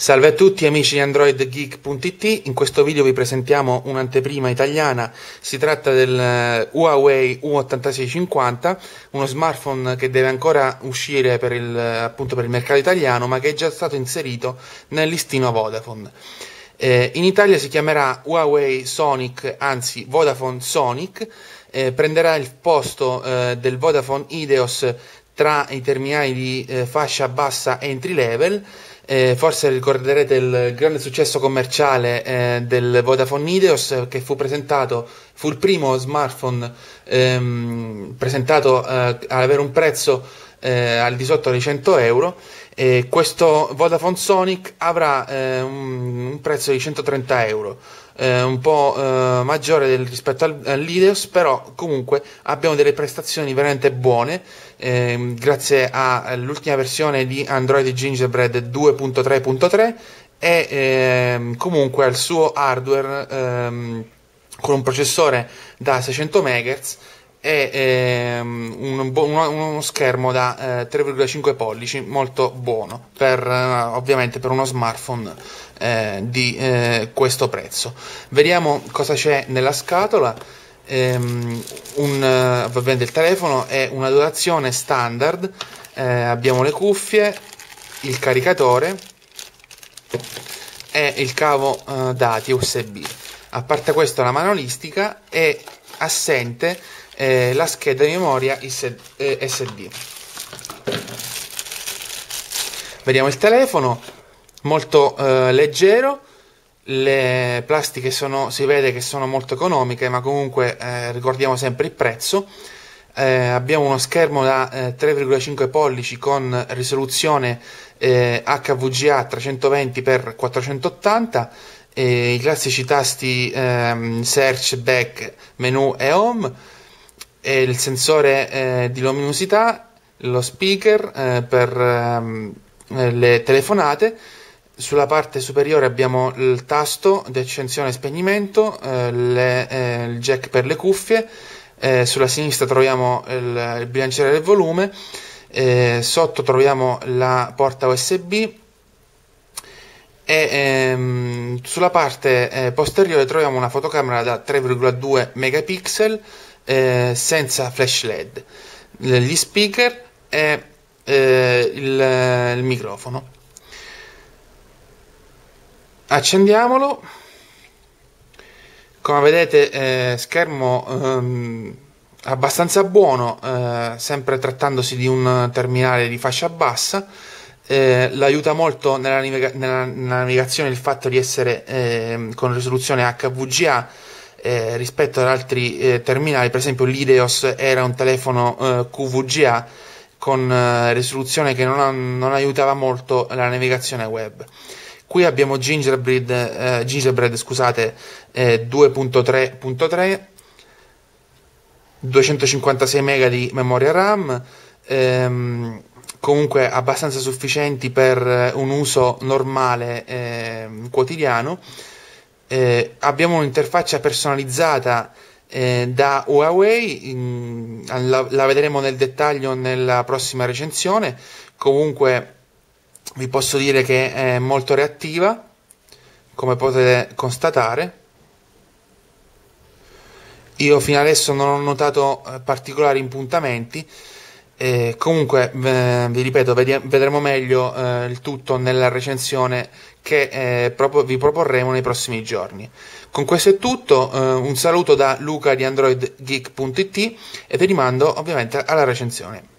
Salve a tutti amici di AndroidGeek.it, in questo video vi presentiamo un'anteprima italiana, si tratta del eh, Huawei U8650, uno smartphone che deve ancora uscire per il, appunto per il mercato italiano ma che è già stato inserito nel listino Vodafone. Eh, in Italia si chiamerà Huawei Sonic, anzi Vodafone Sonic, eh, prenderà il posto eh, del Vodafone Ideos tra i terminali di eh, fascia bassa entry level eh, forse ricorderete il grande successo commerciale eh, del Vodafone Ideos che fu presentato, fu il primo smartphone ehm, presentato eh, ad avere un prezzo eh, al di sotto dei 100 euro e questo Vodafone Sonic avrà eh, un, un prezzo di 130 euro eh, un po' eh, maggiore rispetto al, all'Ideos, però comunque abbiamo delle prestazioni veramente buone, eh, grazie all'ultima versione di Android Gingerbread 2.3.3 e ehm, comunque al suo hardware ehm, con un processore da 600 MHz è ehm, un, uno, uno, schermo da eh, 3,5 pollici molto buono per, eh, ovviamente per uno smartphone eh, di eh, questo prezzo vediamo cosa c'è nella scatola ehm, un, ovviamente eh, il telefono è una dotazione standard eh, abbiamo le cuffie il caricatore e il cavo dati USB a parte questo la manolistica è assente eh, la scheda di memoria SD. Eh, Vediamo il telefono, molto eh, leggero, le plastiche sono, si vede che sono molto economiche, ma comunque eh, ricordiamo sempre il prezzo. Eh, abbiamo uno schermo da 3,5 eh, pollici con risoluzione HVGA 320x480 i classici tasti ehm, search, back, menu e home e il sensore eh, di luminosità, lo speaker eh, per ehm, eh, le telefonate. Sulla parte superiore abbiamo il tasto di accensione e spegnimento, eh, le, eh, il jack per le cuffie, eh, sulla sinistra troviamo il, il bilanciere del volume, sotto troviamo la porta USB e ehm, sulla parte posteriore troviamo una fotocamera da 3,2 megapixel eh, senza flash LED, gli speaker e eh, il, eh, il microfono. Accendiamolo. Come vedete, eh, schermo ehm, abbastanza buono, eh, sempre trattandosi di un terminale di fascia bassa. Eh, l'aiuta molto nella, nella, nella, navigazione il fatto di essere ehm, con risoluzione HVGA eh, rispetto ad altri eh, terminali, per esempio l'Ideos era un telefono eh, QVGA con eh, risoluzione che non, non, aiutava molto la navigazione web. Qui abbiamo Gingerbread, eh, Gingerbread scusate, 2.3.3, 256 MB di memoria RAM, ehm, comunque abbastanza sufficienti per un uso normale eh, quotidiano eh, abbiamo un'interfaccia personalizzata eh, da Huawei, in, la, la, vedremo nel dettaglio nella prossima recensione, comunque vi posso dire che è molto reattiva, come potete constatare. Io fino adesso non ho notato eh, particolari impuntamenti, e comunque, eh, vi ripeto, vedremo meglio eh, il tutto nella recensione che eh, prop vi proporremo nei prossimi giorni. Con questo è tutto, eh, un saluto da Luca di AndroidGeek.it e vi rimando ovviamente alla recensione.